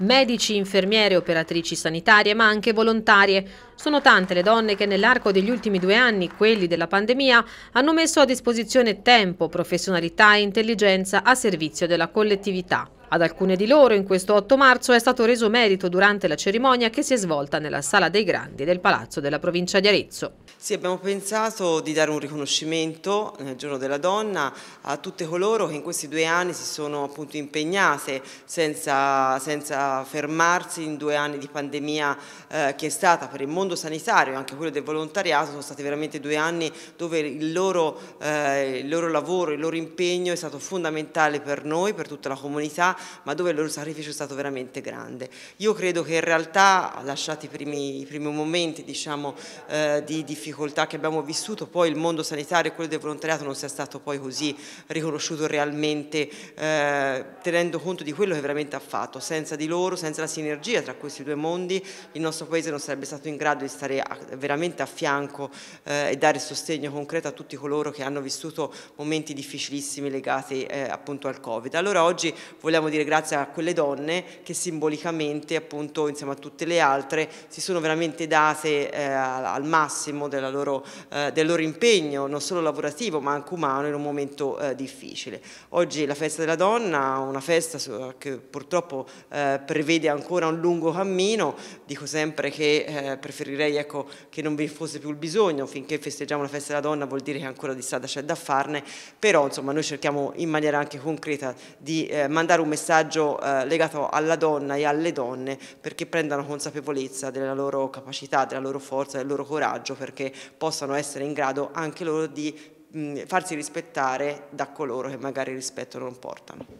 medici, infermiere, operatrici sanitarie, ma anche volontarie. Sono tante le donne che nell'arco degli ultimi due anni, quelli della pandemia, hanno messo a disposizione tempo, professionalità e intelligenza a servizio della collettività. Ad alcune di loro in questo 8 marzo è stato reso merito durante la cerimonia che si è svolta nella Sala dei Grandi del Palazzo della provincia di Arezzo. Sì, abbiamo pensato di dare un riconoscimento nel giorno della donna a tutte coloro che in questi due anni si sono appunto impegnate senza, senza fermarsi in due anni di pandemia eh, che è stata per il mondo sanitario e anche quello del volontariato, sono stati veramente due anni dove il loro, eh, il loro lavoro, il loro impegno è stato fondamentale per noi, per tutta la comunità ma dove il loro sacrificio è stato veramente grande. Io credo che in realtà, lasciati i primi, i primi momenti diciamo, eh, di difficoltà che abbiamo vissuto, poi il mondo sanitario e quello del volontariato non sia stato poi così riconosciuto realmente, eh, tenendo conto di quello che veramente ha fatto. Senza di loro, senza la sinergia tra questi due mondi, il nostro Paese non sarebbe stato in grado di stare a, veramente a fianco eh, e dare sostegno concreto a tutti coloro che hanno vissuto momenti difficilissimi legati eh, appunto al Covid. Allora oggi vogliamo dire grazie a quelle donne che simbolicamente appunto insieme a tutte le altre si sono veramente date eh, al massimo loro, eh, del loro impegno non solo lavorativo ma anche umano in un momento eh, difficile. Oggi la festa della donna, una festa che purtroppo eh, prevede ancora un lungo cammino, dico sempre che eh, preferirei ecco, che non vi fosse più il bisogno, finché festeggiamo la festa della donna vuol dire che ancora di strada c'è da farne, però insomma noi cerchiamo in maniera anche concreta di eh, mandare un messaggio messaggio eh, legato alla donna e alle donne perché prendano consapevolezza della loro capacità, della loro forza, del loro coraggio, perché possano essere in grado anche loro di mh, farsi rispettare da coloro che magari rispetto non portano.